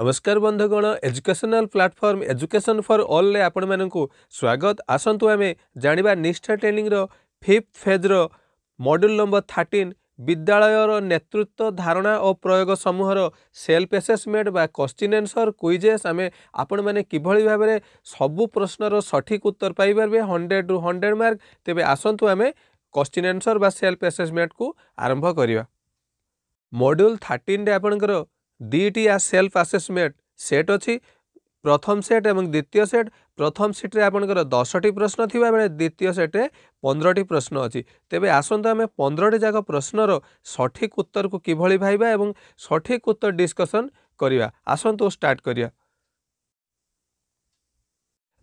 ନମସ୍କାର ବନ୍ଧୁଗଣ educational platform education for ଅଲ୍ରେ ଆପଣମାନଙ୍କୁ ସ୍ୱାଗତ ଆସନ୍ତୁ ଆମେ ଜାଣିବା ନିଷ୍ଠା ଟ୍ରେନିଂର ଫିଫ୍ଥ ଫେଜ୍ର ମଡ୍ୟୁଲ୍ ନମ୍ବର ଥାର୍ଟିନ୍ ବିଦ୍ୟାଳୟର ନେତୃତ୍ୱ ଧାରଣା ଓ ପ୍ରୟୋଗ ସମୂହର ସେଲ୍ଫ ଏସେସମେଣ୍ଟ ବା କ୍ୱଶ୍ଚିନ୍ ଆନ୍ସର୍ କୁଇଜେସ୍ ଆମେ ଆପଣମାନେ କିଭଳି ଭାବରେ ସବୁ ପ୍ରଶ୍ନର ସଠିକ୍ ଉତ୍ତର ପାଇପାରିବେ ହଣ୍ଡ୍ରେଡ଼ରୁ ହଣ୍ଡ୍ରେଡ଼ ମାର୍କ ତେବେ ଆସନ୍ତୁ ଆମେ କ୍ୱଶ୍ଚିନ୍ ଆନ୍ସର୍ ବା ସେଲ୍ଫ ଏସେସମେଣ୍ଟକୁ ଆରମ୍ଭ କରିବା ମଡ୍ୟୁଲ୍ ଥାର୍ଟିନ୍ରେ ଆପଣଙ୍କର ଦୁଇଟିଆ ସେଲ୍ଫ ଆସେସମେଣ୍ଟ ସେଟ୍ ଅଛି ପ୍ରଥମ ସେଟ୍ ଏବଂ ଦ୍ୱିତୀୟ ସେଟ୍ ପ୍ରଥମ ସିଟ୍ରେ ଆପଣଙ୍କର ଦଶଟି ପ୍ରଶ୍ନ ଥିବାବେଳେ ଦ୍ୱିତୀୟ ସେଟ୍ରେ ପନ୍ଦରଟି ପ୍ରଶ୍ନ ଅଛି ତେବେ ଆସନ୍ତୁ ଆମେ ପନ୍ଦରଟି ଯାକ ପ୍ରଶ୍ନର ସଠିକ୍ ଉତ୍ତରକୁ କିଭଳି ଭାବିବା ଏବଂ ସଠିକ୍ ଉତ୍ତର ଡିସ୍କସନ୍ କରିବା ଆସନ୍ତୁ ଷ୍ଟାର୍ଟ କରିବା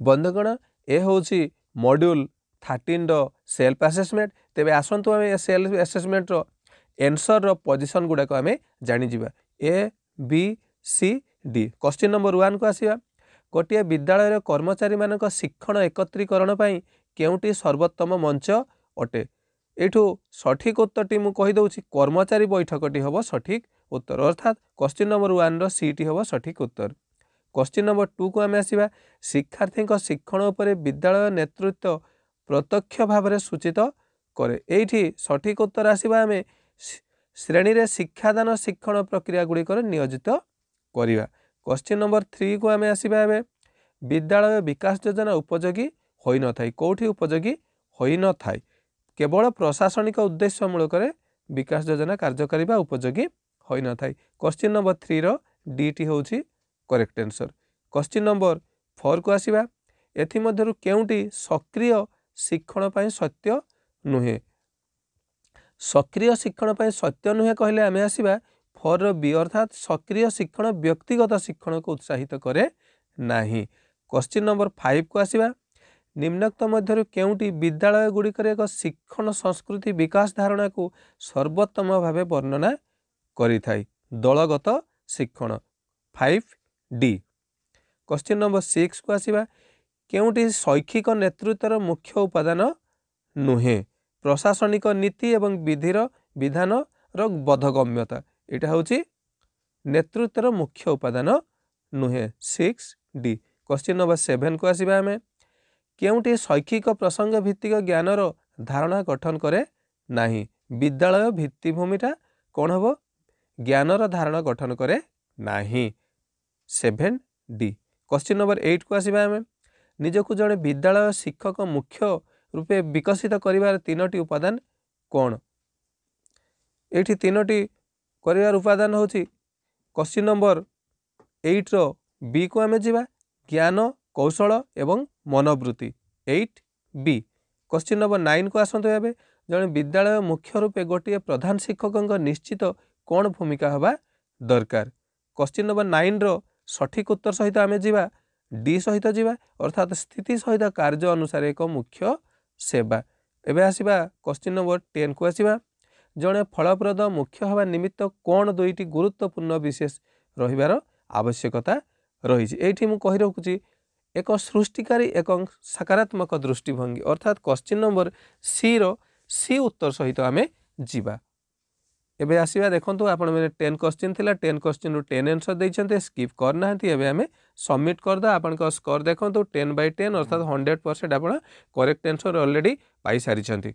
ବନ୍ଧୁଗଣ ଏ ହେଉଛି ମଡ୍ୟୁଲ୍ ଥାର୍ଟିନ୍ର ସେଲ୍ଫ ଆସେସମେଣ୍ଟ ତେବେ ଆସନ୍ତୁ ଆମେ ଏ ସେଲ୍ଫ ଆସେସମେଣ୍ଟର ଏନ୍ସର୍ର ପୋଜିସନ୍ ଗୁଡ଼ାକ ଆମେ ଜାଣିଯିବା A B C D question number ୱାନ୍କୁ ଆସିବା ଗୋଟିଏ ବିଦ୍ୟାଳୟର କର୍ମଚାରୀମାନଙ୍କ ଶିକ୍ଷଣ ଏକତ୍ରୀକରଣ ପାଇଁ କେଉଁଟି ସର୍ବୋତ୍ତମ ମଞ୍ଚ ଅଟେ ଏଇଠୁ ସଠିକ୍ ଉତ୍ତରଟି ମୁଁ କହିଦେଉଛି କର୍ମଚାରୀ ବୈଠକଟି ହେବ ସଠିକ୍ ଉତ୍ତର ଅର୍ଥାତ୍ କୋଶ୍ଚିନ୍ ନମ୍ବର ୱାନ୍ର ସିଟି ହେବ ସଠିକ୍ ଉତ୍ତର କୋଶ୍ଚିନ୍ ନମ୍ବର ଟୁକୁ ଆମେ ଆସିବା ଶିକ୍ଷାର୍ଥୀଙ୍କ ଶିକ୍ଷଣ ଉପରେ ବିଦ୍ୟାଳୟ ନେତୃତ୍ୱ ପ୍ରତ୍ୟକ୍ଷ ଭାବରେ ସୂଚିତ କରେ ଏଇଠି ସଠିକ୍ ଉତ୍ତର ଆସିବା ଆମେ ଶ୍ରେଣୀରେ ଶିକ୍ଷାଦାନ ଶିକ୍ଷଣ ପ୍ରକ୍ରିୟା ଗୁଡ଼ିକରେ ନିୟୋଜିତ କରିବା କ୍ୱଶ୍ଚିନ୍ ନମ୍ବର ଥ୍ରୀକୁ ଆମେ ଆସିବା ଏବେ ବିଦ୍ୟାଳୟ ବିକାଶ ଯୋଜନା ଉପଯୋଗୀ ହୋଇନଥାଏ କେଉଁଠି ଉପଯୋଗୀ ହୋଇନଥାଏ କେବଳ ପ୍ରଶାସନିକ ଉଦ୍ଦେଶ୍ୟ ମୂଳକରେ ବିକାଶ ଯୋଜନା କାର୍ଯ୍ୟକାରୀ ବା ଉପଯୋଗୀ ହୋଇନଥାଏ କ୍ୱଶ୍ଚିନ୍ ନମ୍ବର ଥ୍ରୀର ଡିଟି ହେଉଛି କରେକ୍ଟ ଆନ୍ସର୍ କ୍ୱଶ୍ଚିନ୍ ନମ୍ବର ଫୋର୍କୁ ଆସିବା ଏଥିମଧ୍ୟରୁ କେଉଁଟି ସକ୍ରିୟ ଶିକ୍ଷଣ ପାଇଁ ସତ୍ୟ ନୁହେଁ ସକ୍ରିୟ ଶିକ୍ଷଣ ପାଇଁ ସତ୍ୟ ନୁହେଁ କହିଲେ ଆମେ ଆସିବା ଫର ବି ଅର୍ଥାତ୍ ସକ୍ରିୟ ଶିକ୍ଷଣ ବ୍ୟକ୍ତିଗତ ଶିକ୍ଷଣକୁ ଉତ୍ସାହିତ କରେ ନାହିଁ କ୍ୱଶ୍ଚିନ୍ ନମ୍ବର ଫାଇଭକୁ ଆସିବା ନିମ୍ନକ୍ତ ମଧ୍ୟରୁ କେଉଁଟି ବିଦ୍ୟାଳୟଗୁଡ଼ିକରେ ଏକ ଶିକ୍ଷଣ ସଂସ୍କୃତି ବିକାଶ ଧାରଣାକୁ ସର୍ବୋତ୍ତମ ଭାବେ ବର୍ଣ୍ଣନା କରିଥାଏ ଦଳଗତ ଶିକ୍ଷଣ ଫାଇଭ ଡି କ୍ୱଶ୍ଚିନ୍ ନମ୍ବର ସିକ୍ସକୁ ଆସିବା କେଉଁଟି ଶୈକ୍ଷିକ ନେତୃତ୍ୱର ମୁଖ୍ୟ ଉପାଦାନ ନୁହେଁ ପ୍ରଶାସନିକ ନୀତି ଏବଂ ବିଧିର ବିଧାନର ବୋଧଗମ୍ୟତା ଏଇଟା ହେଉଛି ନେତୃତ୍ୱର ମୁଖ୍ୟ ଉପାଦାନ ନୁହେଁ ସିକ୍ସ ଡି କ୍ୱଶ୍ଚିନ୍ ନମ୍ବର ସେଭେନ୍କୁ ଆସିବା ଆମେ କେଉଁଠି ଶୈକ୍ଷିକ ପ୍ରସଙ୍ଗ ଭିତ୍ତିକ ଜ୍ଞାନର ଧାରଣା ଗଠନ କରେ ନାହିଁ ବିଦ୍ୟାଳୟ ଭିତ୍ତିଭୂମିଟା କ'ଣ ହେବ ଜ୍ଞାନର ଧାରଣା ଗଠନ କରେ ନାହିଁ ସେଭେନ୍ ଡି କ୍ୱଶ୍ଚିନ୍ ନମ୍ବର ଏଇଟ୍କୁ ଆସିବା ଆମେ ନିଜକୁ ଜଣେ ବିଦ୍ୟାଳୟ ଶିକ୍ଷକ ମୁଖ୍ୟ ରୂପେ ବିକଶିତ କରିବାର ତିନୋଟି ଉପାଦାନ କ'ଣ ଏଇଠି ତିନୋଟି କରିବାର ଉପାଦାନ ହେଉଛି କ୍ୱଶ୍ଚିନ୍ ନମ୍ବର ଏଇଟ୍ର ବିକୁ ଆମେ ଯିବା ଜ୍ଞାନ କୌଶଳ ଏବଂ ମନୋବୃତ୍ତି ଏଇଟ୍ ବି କ୍ୱଶ୍ଚିନ୍ ନମ୍ବର ନାଇନ୍କୁ ଆସନ୍ତୁ ଏବେ ଜଣେ ବିଦ୍ୟାଳୟ ମୁଖ୍ୟ ରୂପେ ଗୋଟିଏ ପ୍ରଧାନ ଶିକ୍ଷକଙ୍କ ନିଶ୍ଚିତ କ'ଣ ଭୂମିକା ହେବା ଦରକାର କ୍ୱଶ୍ଚିନ୍ ନମ୍ବର ନାଇନ୍ର ସଠିକ୍ ଉତ୍ତର ସହିତ ଆମେ ଯିବା ଡି ସହିତ ଯିବା ଅର୍ଥାତ୍ ସ୍ଥିତି ସହିତ କାର୍ଯ୍ୟ ଅନୁସାରେ ଏକ ମୁଖ୍ୟ ସେବା ଏବେ ଆସିବା କ୍ୱଶ୍ଚିନ୍ ନମ୍ବର ଟେନ୍କୁ ଆସିବା ଜଣେ ଫଳପ୍ରଦ ମୁଖ୍ୟ ହେବା ନିମିତ୍ତ କ'ଣ ଦୁଇଟି ଗୁରୁତ୍ୱପୂର୍ଣ୍ଣ ବିଶେଷ ରହିବାର ଆବଶ୍ୟକତା ରହିଛି ଏଇଠି ମୁଁ କହି ରଖୁଛି ଏକ ସୃଷ୍ଟିକାରୀ ଏବଂ ସକାରାତ୍ମକ ଦୃଷ୍ଟିଭଙ୍ଗୀ ଅର୍ଥାତ୍ କ୍ୱଶ୍ଚିନ୍ ନମ୍ବର ସିର ସି ଉତ୍ତର ସହିତ ଆମେ ଯିବା ଏବେ ଆସିବା ଦେଖନ୍ତୁ ଆପଣମାନେ ଟେନ୍ କ୍ୱଶ୍ଚିନ୍ ଥିଲା ଟେନ୍ କ୍ୱଶ୍ଚିନ୍ରୁ ଟେନ୍ ଆନ୍ସର୍ ଦେଇଛନ୍ତି ସ୍କିପ୍ କରିନାହାନ୍ତି ଏବେ ଆମେ ସବମିଟ୍ କରିଦେବା ଆପଣଙ୍କ ସ୍କୋର ଦେଖନ୍ତୁ ଟେନ୍ ବାଇ ଟେନ୍ ଅର୍ଥାତ୍ ହଣ୍ଡ୍ରେଡ଼ ପରସେଣ୍ଟ ଆପଣ କରେକ୍ଟ ଆନ୍ସର ଅଲରେଡ଼ି ପାଇସାରିଛନ୍ତି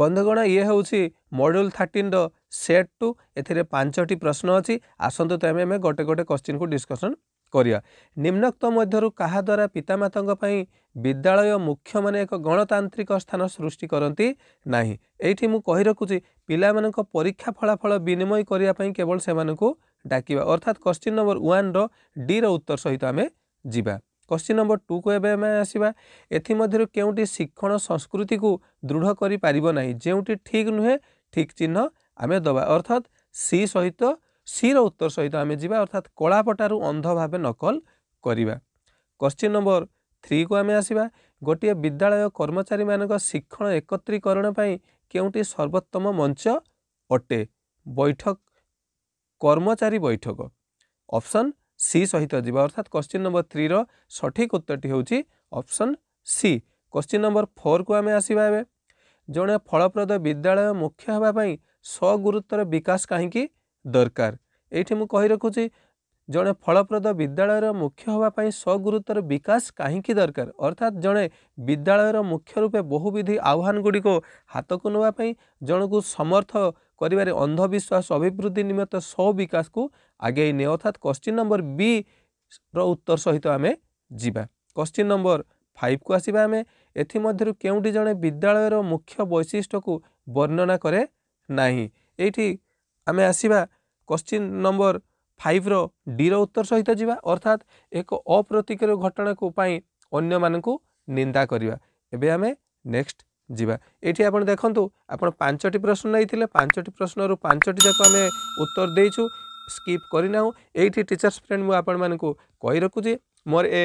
ବନ୍ଧୁଗଣ ଇଏ ହେଉଛି ମଡ୍ୟୁଲ୍ ଥାର୍ଟିନ୍ର ସେଟ୍ ଟୁ ଏଥିରେ ପାଞ୍ଚଟି ପ୍ରଶ୍ନ ଅଛି ଆସନ୍ତୁ ତ ଆମେ ଆମେ ଗୋଟେ ଗୋଟେ କ୍ୱେଶ୍ଚିନ୍କୁ ଡିସ୍କସନ୍ କରିବା ନିମ୍ନକ୍ତ ମଧ୍ୟରୁ କାହାଦ୍ୱାରା ପିତାମାତାଙ୍କ ପାଇଁ ବିଦ୍ୟାଳୟ ମୁଖ୍ୟମାନେ ଏକ ଗଣତାନ୍ତ୍ରିକ ସ୍ଥାନ ସୃଷ୍ଟି କରନ୍ତି ନାହିଁ ଏଇଠି ମୁଁ କହି ରଖୁଛି ପିଲାମାନଙ୍କ ପରୀକ୍ଷା ଫଳାଫଳ ବିନିମୟ କରିବା ପାଇଁ କେବଳ ସେମାନଙ୍କୁ ডাকিবা অর্থাৎ কোଶ୍চিନ୍ ନମ୍ବର ୱାନ୍ର ଡିର ଉତ୍ତର ସହିତ ଆମେ ଯିବା କୋଶ୍ଚିନ୍ ନମ୍ବର ଟୁକୁ ଏବେ ଆମେ ଆସିବା ଏଥିମଧ୍ୟରୁ କେଉଁଟି ଶିକ୍ଷଣ ସଂସ୍କୃତିକୁ ଦୃଢ଼ କରିପାରିବ ନାହିଁ ଯେଉଁଟି ଠିକ୍ ନୁହେଁ ଠିକ୍ ଚିହ୍ନ ଆମେ ଦେବା ଅର୍ଥାତ୍ ସି ସହିତ ସିର ଉତ୍ତର ସହିତ ଆମେ ଯିବା ଅର୍ଥାତ୍ କଳାପଟାରୁ ଅନ୍ଧ ଭାବେ ନକଲ କରିବା କୋଶ୍ଚିନ୍ ନମ୍ବର থ্রিকু আমি আসবা গোটিয়ে বিদ্যালয় কর্মচারী মানক শিক্ষণ একত্রীকরণ পাই কেউটি সর্বোত্তম মঞ্চ অটে বৈঠক କର୍ମଚାରୀ ବୈଠକ ଅପ୍ସନ୍ ସି ସହିତ ଯିବା ଅର୍ଥାତ୍ କ୍ୱଶ୍ଚିନ୍ ନମ୍ବର ଥ୍ରୀର ସଠିକ୍ ଉତ୍ତରଟି ହେଉଛି ଅପ୍ସନ୍ ସି କ୍ୱଶ୍ଚିନ୍ ନମ୍ବର ଫୋର୍କୁ ଆମେ ଆସିବା ଏବେ ଜଣେ ଫଳପ୍ରଦ ବିଦ୍ୟାଳୟ ମୁଖ୍ୟ ହେବା ପାଇଁ ସ୍ୱଗୁରୁତ୍ୱର ବିକାଶ କାହିଁକି ଦରକାର ଏଇଠି ମୁଁ କହି ରଖୁଛି ଜଣେ ଫଳପ୍ରଦ ବିଦ୍ୟାଳୟର ମୁଖ୍ୟ ହେବା ପାଇଁ ସ୍ୱଗୁରୁତ୍ୱର ବିକାଶ କାହିଁକି ଦରକାର ଅର୍ଥାତ୍ ଜଣେ ବିଦ୍ୟାଳୟର ମୁଖ୍ୟ ରୂପେ ବହୁବିଧି ଆହ୍ୱାନ ଗୁଡ଼ିକୁ ହାତକୁ ନେବା ପାଇଁ ଜଣକୁ ସମର୍ଥ କରିବାରେ ଅନ୍ଧବିଶ୍ୱାସ ଅଭିବୃଦ୍ଧି ନିମିତ୍ତ ସ୍ୱବିକାଶକୁ ଆଗେଇ ନିଏ ଅର୍ଥାତ୍ କ୍ୱଶ୍ଚିନ୍ ନମ୍ବର ବିର ଉତ୍ତର ସହିତ ଆମେ ଯିବା କ୍ୱଶ୍ଚିନ୍ ନମ୍ବର ଫାଇଭକୁ ଆସିବା ଆମେ ଏଥିମଧ୍ୟରୁ କେଉଁଠି ଜଣେ ବିଦ୍ୟାଳୟର ମୁଖ୍ୟ ବୈଶିଷ୍ଟ୍ୟକୁ ବର୍ଣ୍ଣନା କରେ ନାହିଁ ଏଇଠି ଆମେ ଆସିବା କ୍ୱଶ୍ଚିନ୍ ନମ୍ବର ଫାଇଭର ଡିର ଉତ୍ତର ସହିତ ଯିବା ଅର୍ଥାତ୍ ଏକ ଅପ୍ରତିକର ଘଟଣାକୁ ପାଇଁ ଅନ୍ୟମାନଙ୍କୁ ନିନ୍ଦା କରିବା ଏବେ ଆମେ ନେକ୍ସଟ ଯିବା ଏଠି ଆପଣ ଦେଖନ୍ତୁ ଆପଣ ପାଞ୍ଚଟି ପ୍ରଶ୍ନ ନେଇଥିଲେ ପାଞ୍ଚଟି ପ୍ରଶ୍ନରୁ ପାଞ୍ଚଟି ଯାକ ଆମେ ଉତ୍ତର ଦେଇଛୁ ସ୍କିପ୍ କରିନାହୁଁ ଏଇଠି ଟିଚର୍ସ ଫ୍ରେଣ୍ଡ ମୁଁ ଆପଣମାନଙ୍କୁ କହି ରଖୁଛି ମୋର ଏ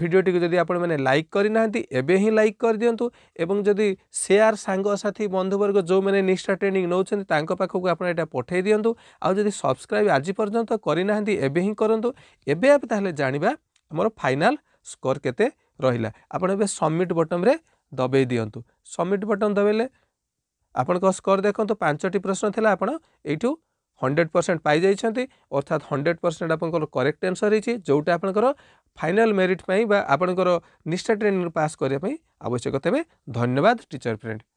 ଭିଡ଼ିଓଟିକୁ ଯଦି ଆପଣମାନେ ଲାଇକ୍ କରିନାହାନ୍ତି ଏବେ ହିଁ ଲାଇକ୍ କରିଦିଅନ୍ତୁ ଏବଂ ଯଦି ସେୟାର ସାଙ୍ଗସାଥି ବନ୍ଧୁବର୍ଗ ଯେଉଁମାନେ ନିଷ୍ଠା ଟ୍ରେନିଂ ନେଉଛନ୍ତି ତାଙ୍କ ପାଖକୁ ଆପଣ ଏଇଟା ପଠାଇ ଦିଅନ୍ତୁ ଆଉ ଯଦି ସବସ୍କ୍ରାଇବ୍ ଆଜି ପର୍ଯ୍ୟନ୍ତ କରିନାହାନ୍ତି ଏବେ ହିଁ କରନ୍ତୁ ଏବେ ଆମେ ତାହେଲେ ଜାଣିବା ଆମର ଫାଇନାଲ୍ ସ୍କୋର୍ କେତେ ରହିଲା ଆପଣ ଏବେ ସବମିଟ୍ ବଟମ୍ରେ ଦବାଇ ଦିଅନ୍ତୁ ସବମିଟ୍ ବଟନ୍ ଦବାଇଲେ ଆପଣଙ୍କ ସ୍କୋର ଦେଖନ୍ତୁ ପାଞ୍ଚଟି ପ୍ରଶ୍ନ ଥିଲା ଆପଣ ଏଇଠୁ ହଣ୍ଡ୍ରେଡ଼ ପରସେଣ୍ଟ ପାଇଯାଇଛନ୍ତି ଅର୍ଥାତ୍ ହଣ୍ଡ୍ରେଡ଼ ପରସେଣ୍ଟ ଆପଣଙ୍କର କରେକ୍ଟ ଆନ୍ସର୍ ହେଇଛି ଯେଉଁଟା ଆପଣଙ୍କର ଫାଇନାଲ୍ ମେରିଟ୍ ପାଇଁ ବା ଆପଣଙ୍କର ନିଷ୍ଠା ଟ୍ରେନିଂ ପାସ୍ କରିବା ପାଇଁ ଆବଶ୍ୟକ ତେବେ ଧନ୍ୟବାଦ ଟିଚର୍ ଫ୍ରେଣ୍ଡ